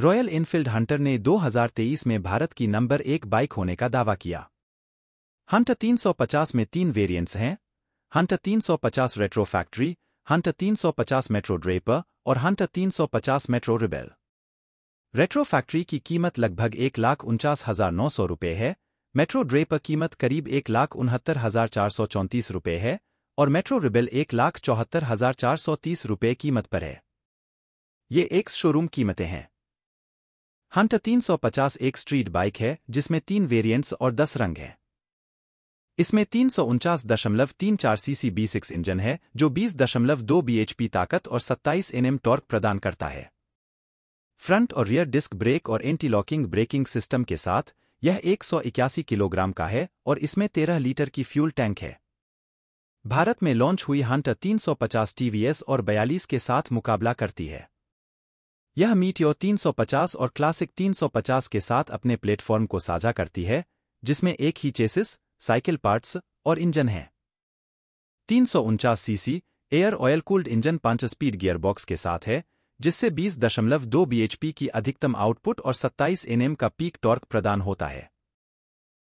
royal Enfield Hunter ने 2023 में भारत की नंबर एक बाइक होने का दावा किया हंटर 350 में तीन वेरिएंट्स हैं Hunter 350 retro factory Hunter 350 metro dapper और Hunter 350 metro rebel retro factory की कीमत लगभग एक लाख उनचास हजार नौ सौ रुपये है मेट्रो ड्रेपर कीमत करीब एक लाख उनहत्तर हजार चार सौ चौंतीस रुपये है और मेट्रो रिबेल एक लाख चौहत्तर हजार चार सौ तीस रुपये कीमत पर है ये एक शोरूम कीमतें हैं हंटर 350 एक स्ट्रीट बाइक है जिसमें तीन वेरिएंट्स और दस रंग हैं इसमें तीन सौ उनचास दशमलव तीन चार सीसी बी सिक्स इंजन है जो बीस दशमलव दो बीएचपी ताकत और सत्ताईस एनएम टॉर्क प्रदान करता है फ्रंट और रियर डिस्क ब्रेक और एंटी लॉकिंग ब्रेकिंग सिस्टम के साथ यह एक सौ इक्यासी किलोग्राम का है और इसमें तेरह लीटर की फ्यूल टैंक है भारत में लॉन्च हुई हंटर 350 टीवीएस और बयालीस के साथ मुकाबला करती है यह मीट 350 और क्लासिक 350 के साथ अपने प्लेटफॉर्म को साझा करती है जिसमें एक ही चेसिस साइकिल पार्ट्स और इंजन है तीन CC air oil cooled engine पांच स्पीड गियरबॉक्स के साथ है जिससे 20.2 बीएचपी की अधिकतम आउटपुट और 27 एनएम का पीक टॉर्क प्रदान होता है